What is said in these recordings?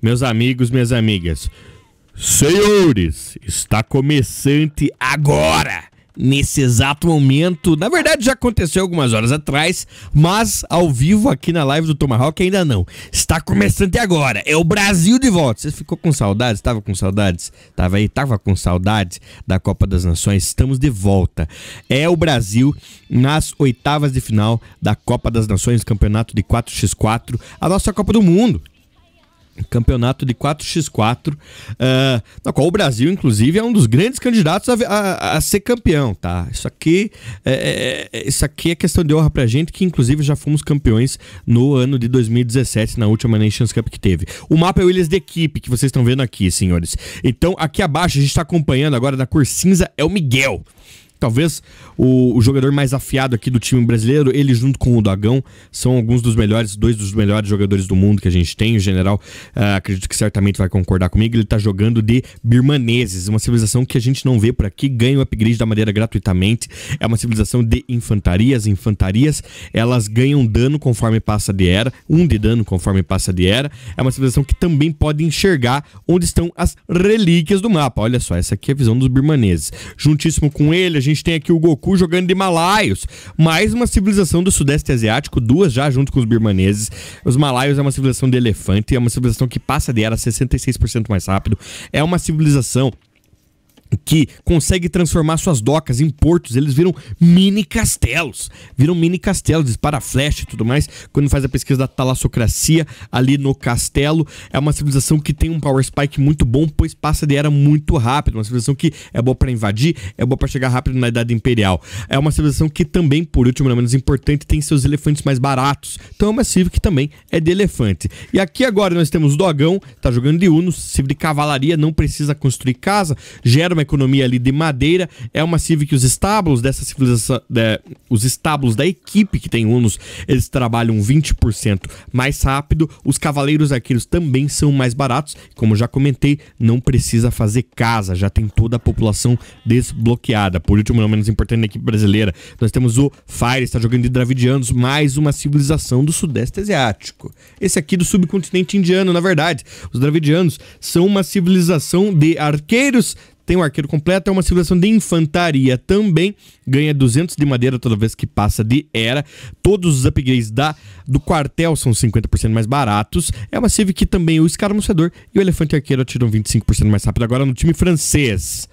Meus amigos, minhas amigas, senhores, está começando agora! Nesse exato momento, na verdade já aconteceu algumas horas atrás, mas ao vivo aqui na live do Tomahawk ainda não. Está começando agora, é o Brasil de volta. Você ficou com saudades? Tava com saudades? Tava aí, tava com saudades da Copa das Nações. Estamos de volta. É o Brasil nas oitavas de final da Copa das Nações, campeonato de 4x4, a nossa Copa do Mundo campeonato de 4x4, uh, na qual o Brasil, inclusive, é um dos grandes candidatos a, a, a ser campeão, tá? Isso aqui é, é, é, isso aqui é questão de honra pra gente, que inclusive já fomos campeões no ano de 2017, na última Nations Cup que teve. O mapa é o Ilhas de Equipe, que vocês estão vendo aqui, senhores. Então, aqui abaixo, a gente está acompanhando agora da cor cinza, é o Miguel talvez o, o, jogador mais afiado aqui do time brasileiro, ele junto com o Dagão, são alguns dos melhores, dois dos melhores jogadores do mundo que a gente tem. O general, uh, acredito que certamente vai concordar comigo, ele está jogando de birmaneses, uma civilização que a gente não vê por aqui, ganha o upgrade da maneira gratuitamente. É uma civilização de infantarias. Infantarias, elas ganham dano conforme passa de era, um de dano conforme passa de era. É uma civilização que também pode enxergar onde estão as relíquias do mapa. Olha só, essa aqui é a visão dos birmaneses. Juntíssimo com ele, a gente gente tem aqui o Goku jogando de malaios. Mais uma civilização do Sudeste Asiático, duas já junto com os birmaneses. Os malaios é uma civilização de elefante, é uma civilização que passa de era 66% mais rápido. É uma civilização que consegue transformar suas docas em portos, eles viram mini castelos, viram mini castelos, dispara flecha e tudo mais, quando faz a pesquisa da talassocracia ali no castelo, é uma civilização que tem um power spike muito bom, pois passa de era muito rápido, uma civilização que é boa para invadir, é boa para chegar rápido na Idade Imperial, é uma civilização que também, por último, não menos importante, tem seus elefantes mais baratos, então é uma civ que também é de elefante. E aqui agora nós temos o Dogão, tá jogando de Uno, civ de cavalaria, não precisa construir casa, gera uma economia ali de madeira. É uma cive que os estábulos dessa civilização, de, é, os estábulos da equipe que tem Unos, eles trabalham 20% mais rápido. Os cavaleiros arqueiros também são mais baratos. Como já comentei, não precisa fazer casa, já tem toda a população desbloqueada. Por último, não menos importante na equipe brasileira, nós temos o Fire, está jogando de Dravidianos, mais uma civilização do Sudeste Asiático. Esse aqui do subcontinente indiano, na verdade. Os Dravidianos são uma civilização de arqueiros tem o um arqueiro completo, é uma civilização de infantaria também, ganha 200 de madeira toda vez que passa de era. Todos os upgrades da, do quartel são 50% mais baratos. É uma civ que também é o escaramuçador e o elefante arqueiro atiram 25% mais rápido agora no time francês.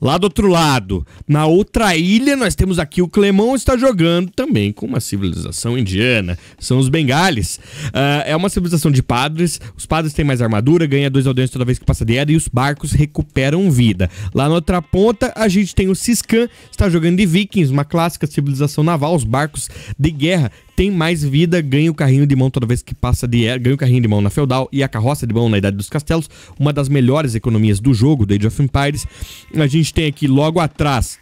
Lá do outro lado, na outra ilha, nós temos aqui o Clemão está jogando também com uma civilização indiana. São os Bengales. Uh, é uma civilização de padres. Os padres têm mais armadura, ganha dois aldeões toda vez que passa de era e os barcos recuperam vida. Lá na outra ponta, a gente tem o Siscan, está jogando de vikings, uma clássica civilização naval, os barcos de guerra tem mais vida, ganha o carrinho de mão toda vez que passa de ganha o carrinho de mão na feudal e a carroça de mão na Idade dos Castelos, uma das melhores economias do jogo, do Age of Empires. A gente tem aqui logo atrás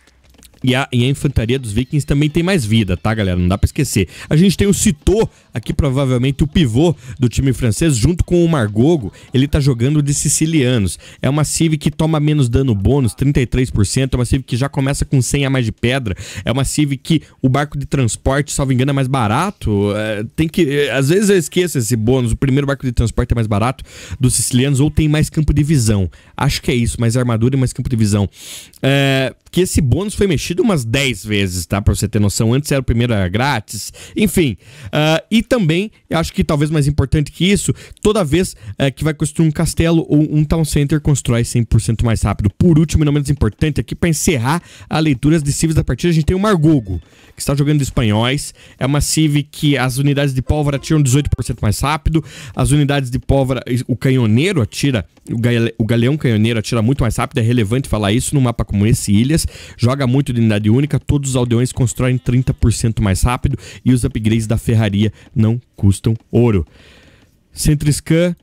e a, e a, infantaria dos vikings também tem mais vida, tá, galera? Não dá pra esquecer. A gente tem o Citô, aqui provavelmente o pivô do time francês, junto com o Margogo. Ele tá jogando de sicilianos. É uma Civ que toma menos dano bônus, 33%. É uma Civ que já começa com 100 a mais de pedra. É uma Civ que o barco de transporte, salvo engano, é mais barato. É, tem que... É, às vezes eu esqueço esse bônus. O primeiro barco de transporte é mais barato dos sicilianos ou tem mais campo de visão. Acho que é isso, mais armadura e mais campo de visão. É que esse bônus foi mexido umas 10 vezes, tá? Pra você ter noção. Antes era o primeiro era grátis, enfim. Uh, e também, eu acho que talvez mais importante que isso, toda vez uh, que vai construir um castelo ou um town center, constrói 100% mais rápido. Por último e não menos importante, aqui para encerrar a leitura de civis da partida, a gente tem o Margogo, que está jogando de espanhóis. É uma civ que as unidades de pólvora atiram 18% mais rápido, as unidades de pólvora, o canhoneiro atira, o, o galeão canhoneiro atira muito mais rápido, é relevante falar isso num mapa como esse, Ilhas joga muito de unidade única, todos os aldeões constroem 30% mais rápido e os upgrades da ferraria não custam ouro. Centro Scan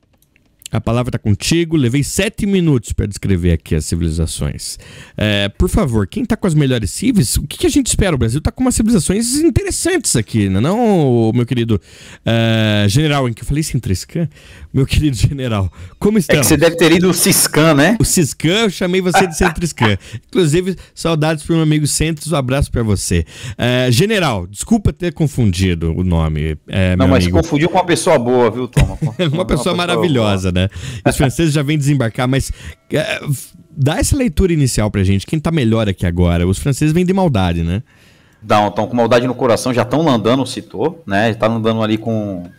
a palavra está contigo. Levei sete minutos para descrever aqui as civilizações. É, por favor, quem está com as melhores civis, o que, que, a gente espera? O Brasil está com umas civilizações interessantes aqui, né, não, não meu querido uh, general? Em que eu falei Sintrescan? Meu querido general, como está? É que você deve ter ido o Ciscan, né? O Ciscan, eu chamei você de Centriscan. Inclusive, saudades para meu amigo Centros, um abraço para você. Uh, general, desculpa ter confundido o nome. Uh, não, mas amigo. confundiu com uma pessoa boa, viu, Tom? uma pessoa maravilhosa, né? né? os franceses já vêm desembarcar, mas é, dá essa leitura inicial pra gente. Quem tá melhor aqui agora? Os franceses vêm de maldade, né? Não, estão com maldade no coração, já estão landando, citou, né? Tá andando ali com,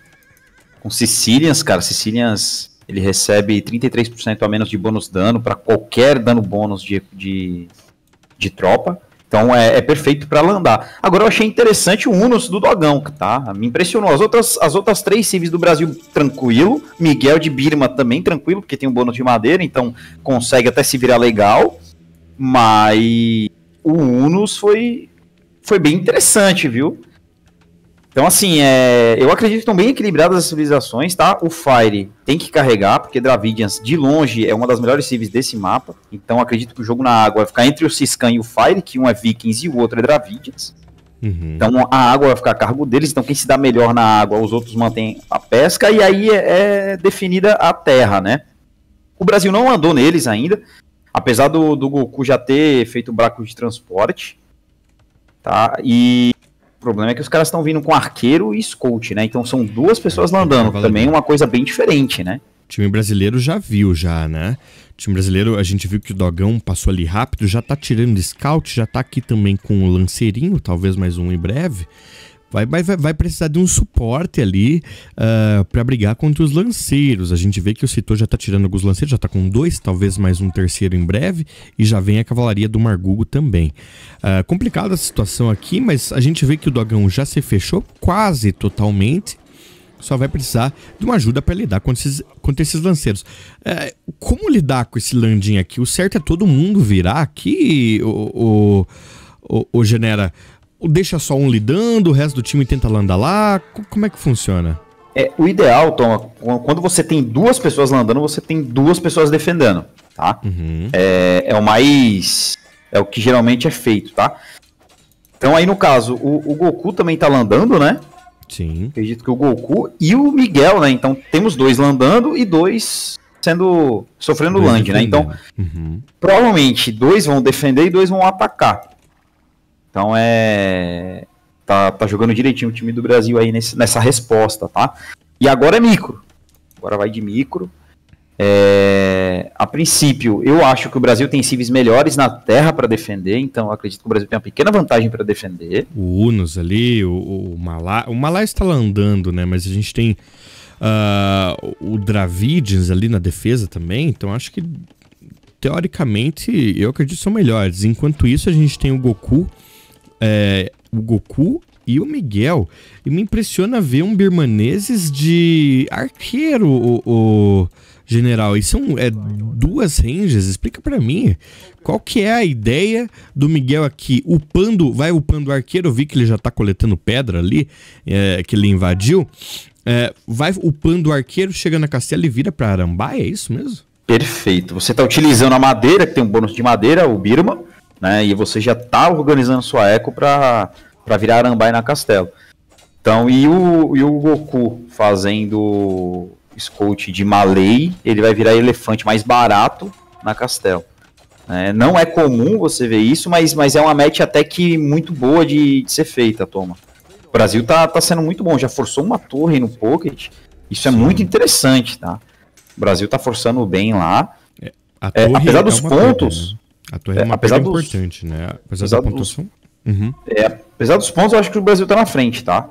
com Sicilians, cara. Sicilians ele recebe 33% a menos de bônus dano para qualquer dano bônus de, de, de tropa. Então é, é perfeito para landar. Agora eu achei interessante o Unos do Dogão, tá? Me impressionou. As outras, as outras três civis do Brasil, tranquilo. Miguel de Birma também, tranquilo, porque tem um bônus de madeira, então consegue até se virar legal. Mas o Unos foi, foi bem interessante, viu? Então, assim, é, eu acredito que estão bem equilibradas as civilizações, tá? O Fire tem que carregar, porque Dravidians, de longe, é uma das melhores civis desse mapa. Então, acredito que o jogo na água vai ficar entre o Siscan e o Fire, que um é Vikings e o outro é Dravidians. Uhum. Então, a água vai ficar a cargo deles. Então, quem se dá melhor na água, os outros mantêm a pesca. E aí é, é definida a terra, né? O Brasil não andou neles ainda, apesar do, do Goku já ter feito o braco de transporte. Tá? E o problema é que os caras estão vindo com arqueiro e scout, né? Então são duas pessoas é, landando, é, é, também é. uma coisa bem diferente, né? O time brasileiro já viu, já, né? O time brasileiro, a gente viu que o Dogão passou ali rápido, já tá tirando scout, já tá aqui também com o Lanceirinho, talvez mais um em breve vai, vai, vai precisar de um suporte ali uh, ah, para brigar contra os lanceiros. A gente vê que o Citor já está tirando alguns lanceiros, já está com dois, talvez mais um terceiro em breve, e já vem a cavalaria do Margugo também. Uh, complicada a situação aqui, mas a gente vê que o Dogão já se fechou quase totalmente só vai precisar de uma ajuda para lidar contra esses, contra esses lanceiros. É, como lidar com esse landinho aqui? O certo é todo mundo virar aqui, o, o, o, o Genera deixa só um lidando, o resto do time tenta landar Como é que funciona? É, o ideal, Tom, é quando você tem duas pessoas landando, você tem duas pessoas defendendo, tá? Uhum. É, é o mais. É o que geralmente é feito, tá? Então aí no caso, o, o Goku também tá landando, né? Sim. Acredito que o Goku e o Miguel, né? Então temos dois landando e dois sendo. sofrendo land, né? Então, uhum. provavelmente dois vão defender e dois vão atacar. Então é. Tá, tá jogando direitinho o time do Brasil aí nesse, nessa resposta, tá? E agora é micro. Agora vai de micro. É, a princípio, eu acho que o Brasil tem civis melhores na terra para defender, então acredito que o Brasil tem uma pequena vantagem para defender. O Unos ali, o, o Malá. O Malá está lá andando, né? Mas a gente tem uh, o dravidians ali na defesa também, então acho que teoricamente eu acredito que são melhores. Enquanto isso, a gente tem o Goku é, o Goku e o Miguel. E me impressiona ver um birmaneses de arqueiro, o, o general. E são é, duas ranges. Explica para mim qual que é a ideia do Miguel aqui upando, vai upando o arqueiro. Eu vi que ele já tá coletando pedra ali, é, que ele invadiu. É, vai upando o arqueiro, chega na castela e vira pra Arambaia, é isso mesmo? Perfeito. Você tá utilizando a madeira, que tem um bônus de madeira, o Birma né? E você já está organizando sua eco para virar Arambai na Castelo. Então, e o, e o Goku fazendo scout de Malay, ele vai virar elefante mais barato na Castelo. É, não é comum você ver isso, mas, mas é uma match até que muito boa de, de ser feita, Toma. O Brasil tá, tá sendo muito bom, já forçou uma torre no Pocket. Isso é Sim. muito interessante, tá? O Brasil tá forçando bem lá. É, apesar é dos pontos. Torre, né? A torre é uma é, apesar dos, importante, né? Apesar, apesar da pontuação. Dos, uhum. uhum. é, apesar dos pontos, eu acho que o Brasil tá na frente, tá?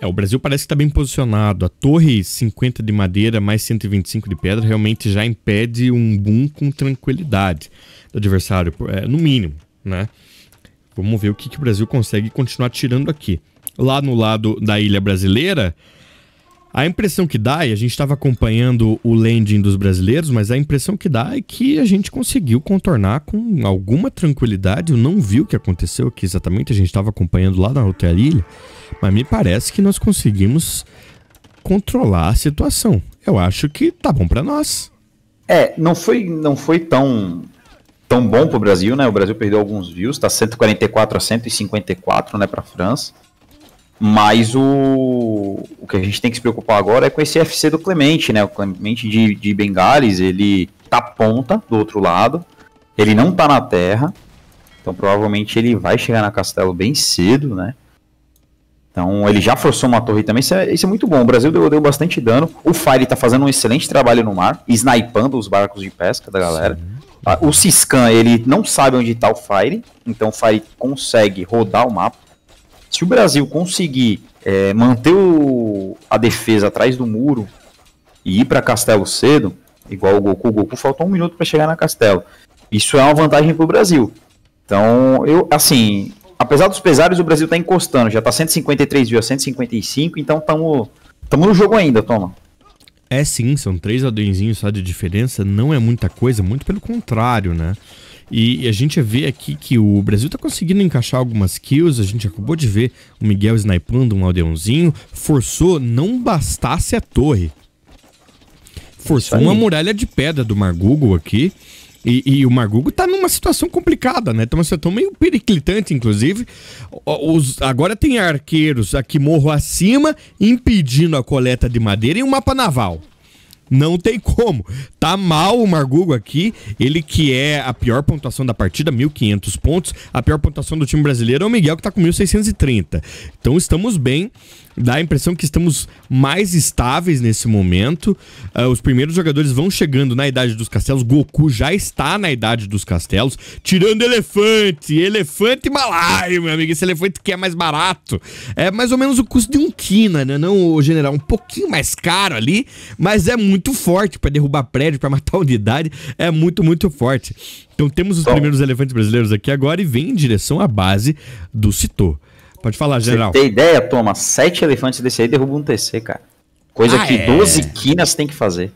É, o Brasil parece que tá bem posicionado. A torre 50 de madeira mais 125 de pedra realmente já impede um boom com tranquilidade do adversário, é, no mínimo, né? Vamos ver o que, que o Brasil consegue continuar tirando aqui. Lá no lado da ilha brasileira, a impressão que dá, e a gente estava acompanhando o landing dos brasileiros, mas a impressão que dá é que a gente conseguiu contornar com alguma tranquilidade. Eu não vi o que aconteceu, que exatamente a gente estava acompanhando lá na outra ilha, mas me parece que nós conseguimos controlar a situação. Eu acho que tá bom para nós. É, não foi, não foi tão tão bom para o Brasil, né? O Brasil perdeu alguns views, está 144 a 154, né, para a França. Mas o, o que a gente tem que se preocupar agora é com esse FC do Clemente, né? O Clemente de, de Bengales, ele tá ponta do outro lado, ele não tá na terra, então provavelmente ele vai chegar na Castelo bem cedo, né? Então ele já forçou uma torre também, isso é, isso é muito bom. O Brasil deu, deu, bastante dano. O Fire tá fazendo um excelente trabalho no mar, snipando os barcos de pesca da galera. Sim. O Siscan, ele não sabe onde tá o Fire, então o Fire consegue rodar o mapa se o Brasil conseguir é, manter o, a defesa atrás do muro e ir para Castelo cedo, igual o Goku, o Goku faltou um minuto para chegar na Castelo. Isso é uma vantagem para o Brasil. Então, eu, assim, apesar dos pesares, o Brasil está encostando, já está 153 viu, 155, então estamos no jogo ainda, toma. É sim, são três aldeõezinhos só de diferença, não é muita coisa, muito pelo contrário, né? E a gente vê aqui que o Brasil está conseguindo encaixar algumas kills. A gente acabou de ver o Miguel snipando um aldeãozinho. Forçou, não bastasse a torre. Forçou uma muralha de pedra do Margugo aqui. E, e, o Margugo tá numa situação complicada, né? Tá uma situação meio periclitante, inclusive. Os, agora tem arqueiros aqui morro acima, impedindo a coleta de madeira e um mapa naval. Não tem como. Tá mal o Margugo aqui. Ele que é a pior pontuação da partida, 1.500 pontos. A pior pontuação do time brasileiro é o Miguel, que tá com 1.630. Então estamos bem. Dá a impressão que estamos mais estáveis nesse momento. Uh, os primeiros jogadores vão chegando na idade dos castelos. Goku já está na idade dos castelos. Tirando elefante. Elefante malai meu amigo. Esse elefante que é mais barato. É mais ou menos o custo de um quina, né? Não, general. Um pouquinho mais caro ali, mas é muito muito forte para derrubar prédio, para matar unidade, é muito, muito forte. Então temos os Bom. primeiros elefantes brasileiros aqui agora e vem em direção à base do CITO. Pode falar, general. Você tem ideia, toma, sete elefantes desse aí derruba um TC, cara. Coisa ah, que é. 12 quinas tem que fazer.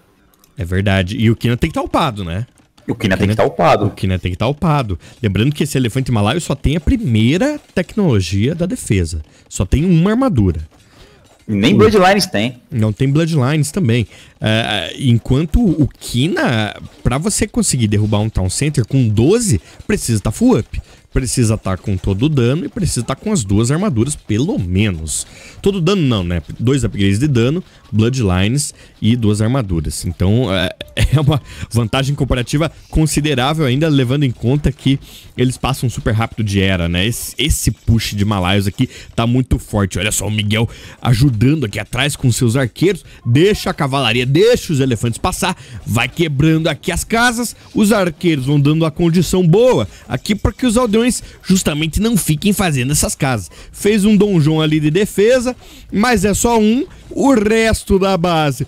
É verdade. E o quina tem que estar tá upado, né? E o Quina tem que estar tá upado. O Quina tem que estar tá upado. Lembrando que esse elefante malaio só tem a primeira tecnologia da defesa. Só tem uma armadura. Nem Bloodlines tem. Não tem Bloodlines também. Uh, enquanto o Kina, para você conseguir derrubar um Town Center com 12, precisa estar tá full up. Precisa estar tá com todo o dano e precisa estar tá com as duas armaduras, pelo menos. Todo dano não, né? Dois upgrades de dano, Bloodlines e duas armaduras. Então é, é uma vantagem comparativa considerável ainda, levando em conta que eles passam super rápido de era, né? Esse, esse push de Malaios aqui tá muito forte. Olha só o Miguel ajudando aqui atrás com seus arqueiros. Deixa a cavalaria, deixa os elefantes passar, vai quebrando aqui as casas. Os arqueiros vão dando a condição boa aqui para que os aldeões justamente não fiquem fazendo essas casas. Fez um donjon ali de defesa, mas é só um. O resto resto da base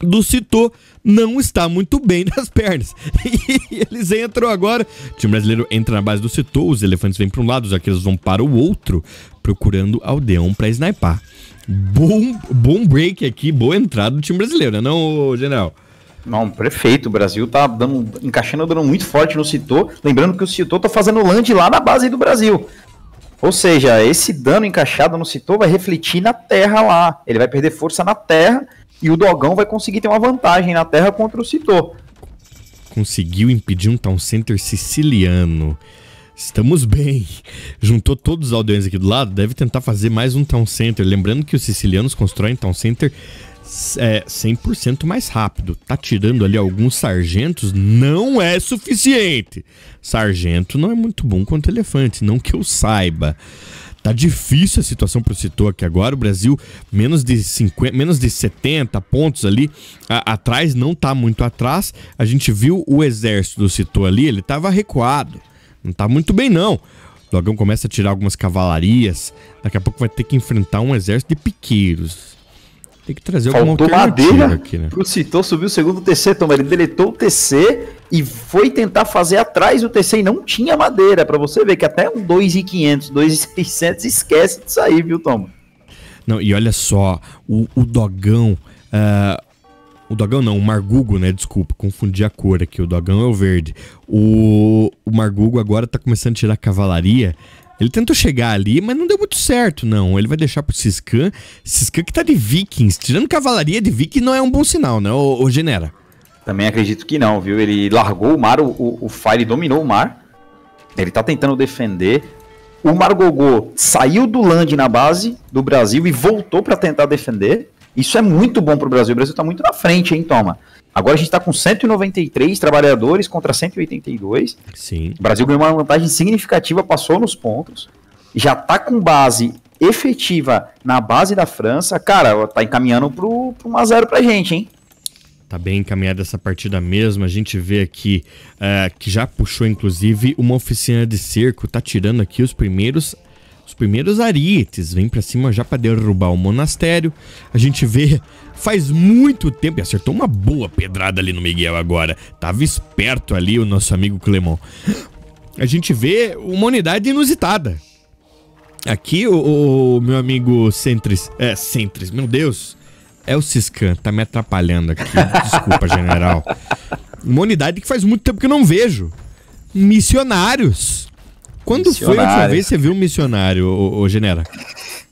do Citô não está muito bem nas pernas. E eles entram agora. O time brasileiro entra na base do Citô, os elefantes vêm para um lado, os arqueiros vão para o outro, procurando Aldeão para snipar. Bom, bom break aqui, boa entrada do time brasileiro, né não, General? Não, Prefeito O Brasil tá dando, encaixando, dando muito forte no Citô. Lembrando que o Citô tá fazendo land lá na base do Brasil. Ou seja, esse dano encaixado no citou vai refletir na terra lá. Ele vai perder força na terra e o Dogão vai conseguir ter uma vantagem na terra contra o citou Conseguiu impedir um Town Center siciliano. Estamos bem. Juntou todos os aldeões aqui do lado, deve tentar fazer mais um Town Center. Lembrando que os sicilianos constroem Town Center é 100% mais rápido. Tá tirando ali alguns sargentos, não é suficiente. Sargento não é muito bom quanto elefante, não que eu saiba. Tá difícil a situação para o Citor aqui agora. O Brasil, menos de 50, menos de 70 pontos ali a, atrás, não tá muito atrás. A gente viu o exército do Citor ali, ele tava recuado. Não tá muito bem, não. O Dogão começa a tirar algumas cavalarias. Daqui a pouco vai ter que enfrentar um exército de piqueiros. Tem que trazer alguma madeira aqui, né? pro Citor subiu o segundo TC, toma. Ele deletou o TC e foi tentar fazer atrás o TC e não tinha madeira. para você ver que até um 2,500, 2,600 esquece de sair, viu, Tom? Não, e olha só, o, o Dogão. Uh, o Dogão não, o Margugo, né? Desculpa, confundi a cor aqui. O Dogão é o verde. O, o Margugo agora tá começando a tirar a cavalaria. Ele tentou chegar ali, mas não deu muito certo, não. Ele vai deixar pro Ciscan, Ciscan que tá de vikings. Tirando cavalaria de viking não é um bom sinal, né, ô, Genera? Também acredito que não, viu? Ele largou o mar, o, o, o Fire dominou o mar. Ele tá tentando defender. O Margogô saiu do land na base do Brasil e voltou para tentar defender. Isso é muito bom pro Brasil. O Brasil tá muito na frente, hein, Toma? Agora a gente está com 193 trabalhadores contra 182. Sim. O Brasil ganhou uma vantagem significativa, passou nos pontos. Já está com base efetiva na base da França. Cara, tá encaminhando para pro 1x0 pra gente, hein? Tá bem encaminhada essa partida mesmo. A gente vê aqui uh, que já puxou, inclusive, uma oficina de cerco. Tá tirando aqui os primeiros os primeiros arites vêm para cima já para derrubar o monastério. A gente vê faz muito tempo e acertou uma boa pedrada ali no Miguel agora. Tava esperto ali o nosso amigo Clemon. A gente vê uma unidade inusitada. Aqui o, o meu amigo Centris, é Centris, meu Deus. É o Ciscan, tá me atrapalhando aqui. Desculpa, general. Uma unidade que faz muito tempo que eu não vejo. Missionários. Quando foi a última vez que você viu um missionário, ô, ô Genera?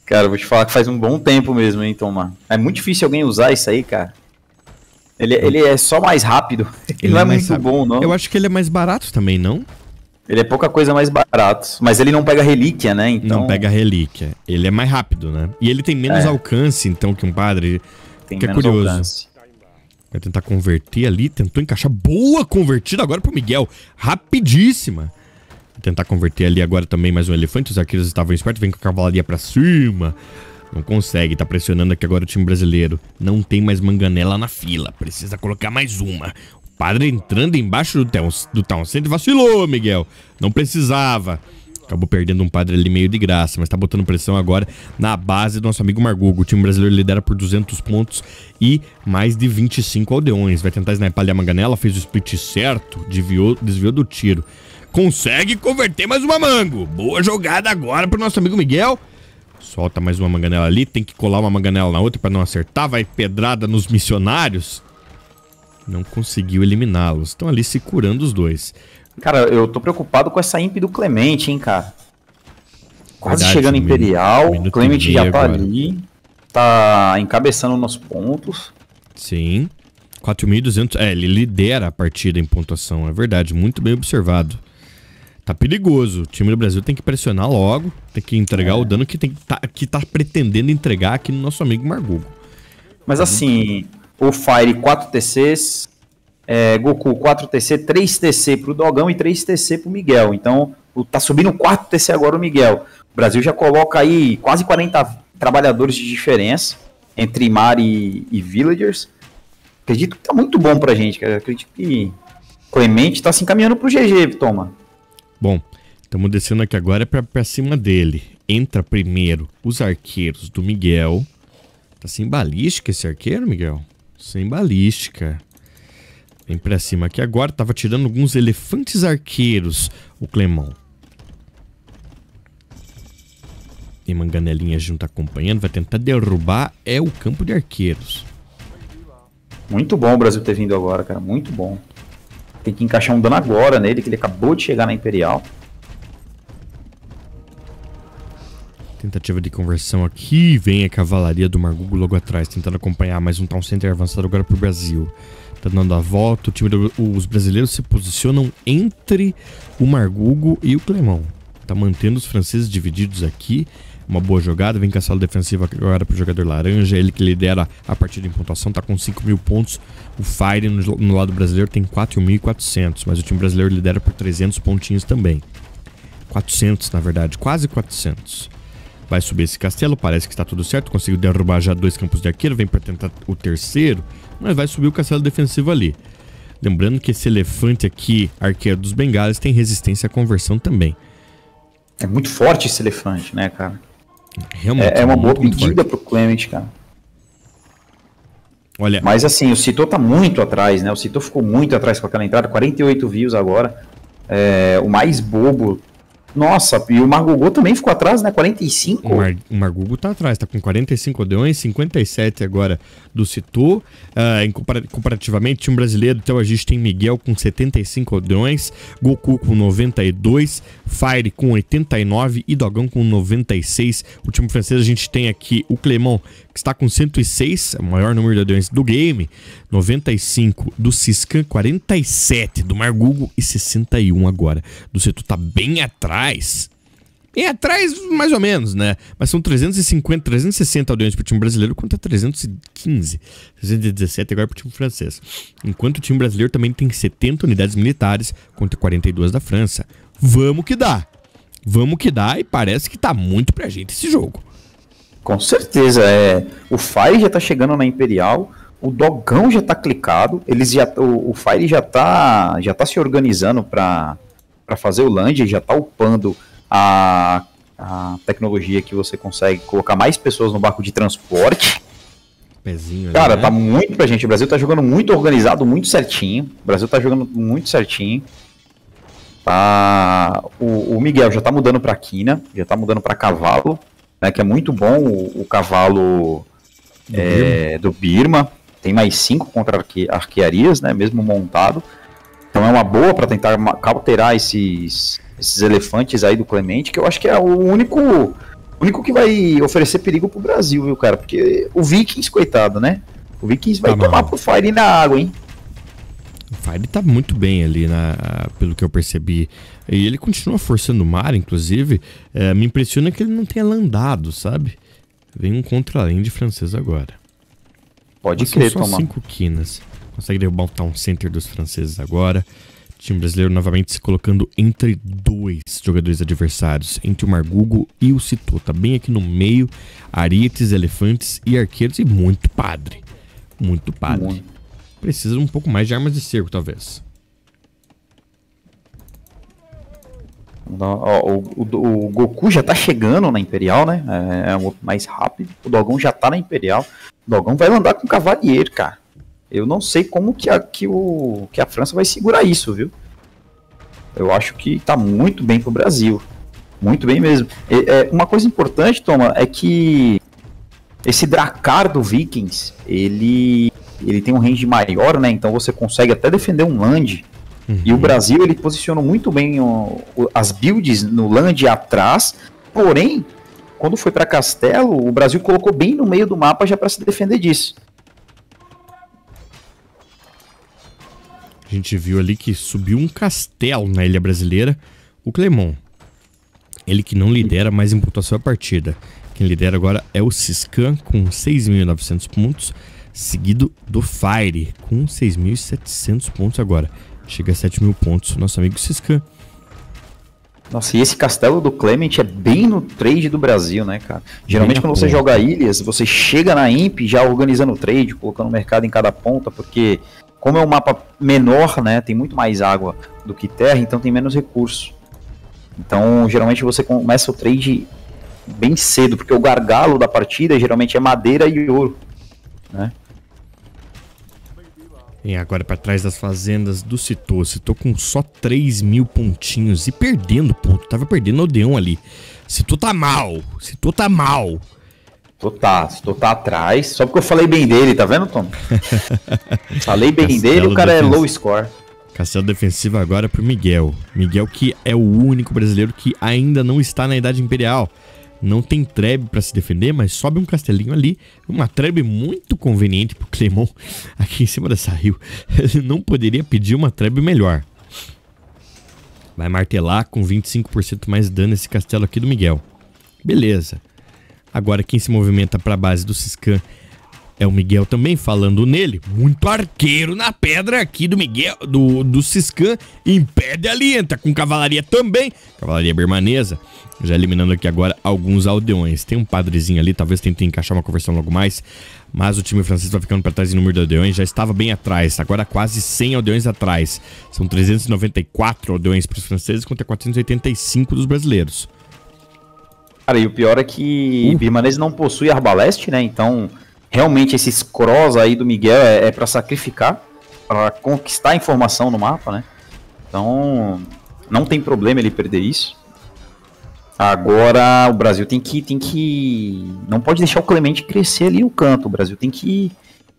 Cara, eu vou te falar que faz um bom tempo mesmo, hein, Tomar. É muito difícil alguém usar isso aí, cara. Ele, ele é só mais rápido. Ele, ele não é, é muito rápido. bom, não. Eu acho que ele é mais barato também, não? Ele é pouca coisa mais barato. Mas ele não pega relíquia, né? Então... Não pega relíquia. Ele é mais rápido, né? E ele tem menos é. alcance, então, que um padre. Tem que é curioso. Alcance. Vai tentar converter ali. Tentou encaixar. Boa convertida agora pro Miguel. Rapidíssima tentar converter ali agora também mais um elefante. Os arqueiros estavam espertos. Vem com a cavalaria é pra cima. Não consegue. Tá pressionando aqui agora o time brasileiro. Não tem mais manganela na fila. Precisa colocar mais uma. O padre entrando embaixo do town, do town center. Vacilou, Miguel. Não precisava. Acabou perdendo um padre ali meio de graça, mas tá botando pressão agora na base do nosso amigo Margugo. O time brasileiro lidera por 200 pontos e mais de 25 aldeões. Vai tentar sniper ali a Manganela, fez o split certo, desviou, desviou do tiro. Consegue converter mais uma mango. Boa jogada agora pro nosso amigo Miguel. Solta mais uma manganela ali. Tem que colar uma manganela na outra pra não acertar. Vai pedrada nos missionários. Não conseguiu eliminá-los. Estão ali se curando os dois. Cara, eu tô preocupado com essa imp do Clemente, hein, cara. Quase Verdade, chegando Imperial. Um Clemente já tá ali. Tá encabeçando nos pontos. Sim. 4.200. É, ele lidera a partida em pontuação, é verdade. Muito bem observado. Tá perigoso. O time do Brasil tem que pressionar logo, tem que entregar é. o dano que, tem, tá, que tá pretendendo entregar aqui no nosso amigo Margogo. Mas tá assim, o Fire 4 TCs, é, Goku 4 TC, 3 TC pro Dogão e 3 TC pro Miguel. Então, tá subindo 4 TC agora o Miguel. O Brasil já coloca aí quase 40 trabalhadores de diferença entre Mar e, e Villagers. Acredito que tá muito bom pra gente, cara. Acredito que Clemente tá se encaminhando pro GG, Toma. Bom, estamos descendo aqui agora para cima dele. Entra primeiro os arqueiros do Miguel. Tá sem balística esse arqueiro, Miguel? Sem balística. Vem pra cima aqui agora. Tava tirando alguns elefantes arqueiros, o Clemão. Tem manganelinha junto acompanhando. Vai tentar derrubar. É o campo de arqueiros. Muito bom o Brasil ter vindo agora, cara. Muito bom. Tem que encaixar um dano agora nele, que ele acabou de chegar na Imperial. Tentativa de conversão aqui. Vem a cavalaria do Margugo logo atrás, tentando acompanhar mais um Town Center avançado agora pro Brasil. Tá dando a volta. O time do, os brasileiros se posicionam entre o Margugo e o Clemão. Tá mantendo os franceses divididos aqui uma boa jogada, vem cancelar a defensiva agora para o jogador laranja, ele que lidera a partida em pontuação, está com 5 mil pontos. O Fire no, no lado brasileiro tem 4.400, mas o time brasileiro lidera por 300 pontinhos também. 400, na verdade, quase 400. Vai subir esse castelo, parece que está tudo certo, conseguiu derrubar já dois campos de arqueiro, vem para tentar o terceiro, mas vai subir o castelo defensivo ali. Lembrando que esse elefante aqui, arqueiro dos bengales, tem resistência à conversão também. É muito forte esse elefante, né, cara? Realmente, é, é uma boa pedida para o Clement, cara. Olha. Mas assim, o Cito tá muito atrás, né? O Cito ficou muito atrás com aquela entrada, 48 views agora. É, o mais bobo nossa, e o Margogô também ficou atrás, né? 45. O, Mar, o Margugo tá atrás, tá com 45 odeões, 57 agora do Citu. Uh, ah, em compara comparativamente, time brasileiro, então a gente tem Miguel com 75 odeões, Goku com 92, Fire com 89 e Dogão com 96. O time francês a gente tem aqui o Clemon, que está com 106, é o maior número de odeões do game, 95 do Ciscan, 47 do Margugo e 61 agora do Citu. Tá bem atrás atrás. E atrás, mais ou menos, né? Mas são 350, 360 aldeões pro time brasileiro contra 315, 317 agora pro time francês. Enquanto o time brasileiro também tem 70 unidades militares contra 42 da França. Vamos que dá. Vamos que dá e parece que tá muito pra gente esse jogo. Com certeza, é. O Fire já tá chegando na Imperial, o Dogão já tá clicado, eles já o, o Fire já tá já tá se organizando para para fazer o land, já está upando a, a tecnologia que você consegue colocar mais pessoas no barco de transporte. Pezinho, Cara, né? tá muito pra gente. O Brasil tá jogando muito organizado, muito certinho. O Brasil tá jogando muito certinho. Tá... O, o Miguel já tá mudando pra quina, já tá mudando pra cavalo, né? Que é muito bom o, o cavalo do, é, Birma. do Birma. Tem mais cinco contra arque, arquearias, né? Mesmo montado. Então é uma boa para tentar cauterar esses, esses elefantes aí do Clemente, que eu acho que é o único único que vai oferecer perigo pro Brasil, viu, cara? Porque o Vikings, coitado, né? O Vikings vai tá tomar pro Fire na água, hein? O Fire tá muito bem ali, na, pelo que eu percebi. E ele continua forçando o mar, inclusive. É, me impressiona que ele não tenha landado, sabe? Vem um contra-além de francês agora. Pode Mas crer, são só cinco quinas. Consegue derrubar o Town Center dos franceses agora. O time brasileiro novamente se colocando entre dois jogadores adversários, entre o Margugo e o Citou. Tá bem aqui no meio, arietes, elefantes e arqueiros e muito padre. Muito padre. Precisa um pouco mais de armas de cerco, talvez. O, o, o, Goku já tá chegando na Imperial, né? É, é mais rápido. O Dogão já tá na Imperial. O Dogão vai andar com o Cavalheiro, cara. Eu não sei como que a, que o, que a França vai segurar isso, viu? Eu acho que tá muito bem pro Brasil. Muito bem mesmo. É, é, uma coisa importante, Toma, é que esse Dracar do Vikings, ele, ele tem um range maior, né? Então você consegue até defender um land. Uhum. E o uhum. Brasil, ele posicionou muito bem o, o, as builds no land atrás. Porém, quando foi para Castelo, o Brasil colocou bem no meio do mapa já para se defender disso. A gente viu ali que subiu um castelo na ilha brasileira. O Clemon, ele que não lidera mais em pontuação a partida. Quem lidera agora é o Siscan com 6.900 pontos, seguido do Fire com 6.700 pontos agora. Chega a 7.000 pontos, nosso amigo Siscan. Nossa, e esse castelo do Clement é bem no trade do Brasil, né, cara? Geralmente quando você joga ilhas, você chega na Imp já organizando o trade, colocando o mercado em cada ponta, porque como é um mapa menor, né, tem muito mais água do que terra, então tem menos recurso. Então, geralmente você começa o trade bem cedo, porque o gargalo da partida geralmente é madeira e ouro, né? E agora para trás das fazendas do Citô. Citô com só 3 mil pontinhos e perdendo ponto. Tava perdendo o Odeon ali. Citou tá mal. Citou tá mal. Tô tá, tô tá atrás. Só porque eu falei bem dele, tá vendo, Tom? falei bem Castelo dele, o cara defensivo. é low score. Castelo defensivo agora é pro Miguel. Miguel que é o único brasileiro que ainda não está na idade imperial. Não tem trebe para se defender, mas sobe um castelinho ali. Uma trebe muito conveniente pro Clemon aqui em cima dessa rio. Ele não poderia pedir uma trebe melhor. Vai martelar com 25% mais dano esse castelo aqui do Miguel. Beleza. Agora quem se movimenta para a base do Siscan é o Miguel também falando nele. Muito arqueiro na pedra aqui do Miguel, do, do Siscan. Impede ali, entra com cavalaria também. Cavalaria bermanesa. Já eliminando aqui agora alguns aldeões. Tem um padrezinho ali, talvez tente encaixar uma conversão logo mais. Mas o time francês vai ficando para trás em número de aldeões. Já estava bem atrás, agora quase 100 aldeões atrás. São 394 aldeões para os franceses contra 485 dos brasileiros. Cara, e o pior é que o Birmanese não possui arbaleste, né? Então, realmente, esses cross aí do Miguel é, é para sacrificar, para conquistar informação no mapa, né? Então, não tem problema ele perder isso. Agora, o Brasil tem que, tem que... Não pode deixar o Clemente crescer ali no canto. O Brasil tem que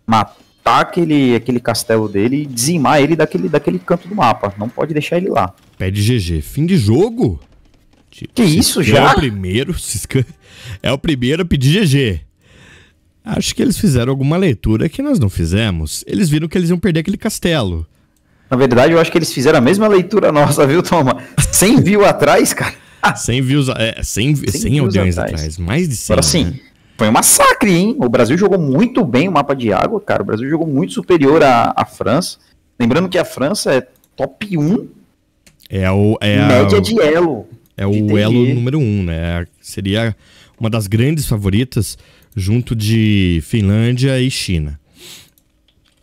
matar aquele, aquele castelo dele e dizimar ele daquele, daquele canto do mapa. Não pode deixar ele lá. Pede GG. Fim de jogo? Tipo, que isso já? É o primeiro, é o primeiro a pedir GG. Acho que eles fizeram alguma leitura que nós não fizemos. Eles viram que eles iam perder aquele castelo. Na verdade, eu acho que eles fizeram a mesma leitura nossa, viu, Toma? 100 views atrás, cara. 100 views, é, sem 100, atrás. atrás. mais de 100. Agora sim, foi um massacre, hein? O Brasil jogou muito bem o mapa de água, cara. O Brasil jogou muito superior à, à França. Lembrando que a França é top 1 é o. É média a, de elo. É o elo número um, né? Seria uma das grandes favoritas junto de Finlândia e China.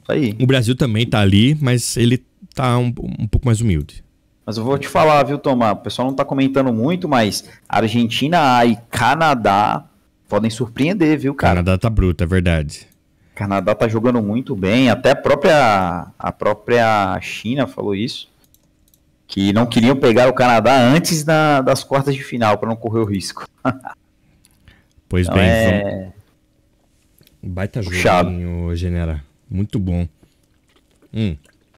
Aí. O Brasil também tá ali, mas ele tá um, um pouco mais humilde. Mas eu vou te falar, viu, Tomar? O pessoal não tá comentando muito, mas Argentina e Canadá podem surpreender, viu, cara? Canadá tá bruto, é verdade. Canadá tá jogando muito bem, até a própria, a própria China falou isso que não queriam pegar o Canadá antes da, das quartas de final, para não correr o risco. pois então bem, é... Um baita Puxado. joguinho, Genera. Muito bom. Hum.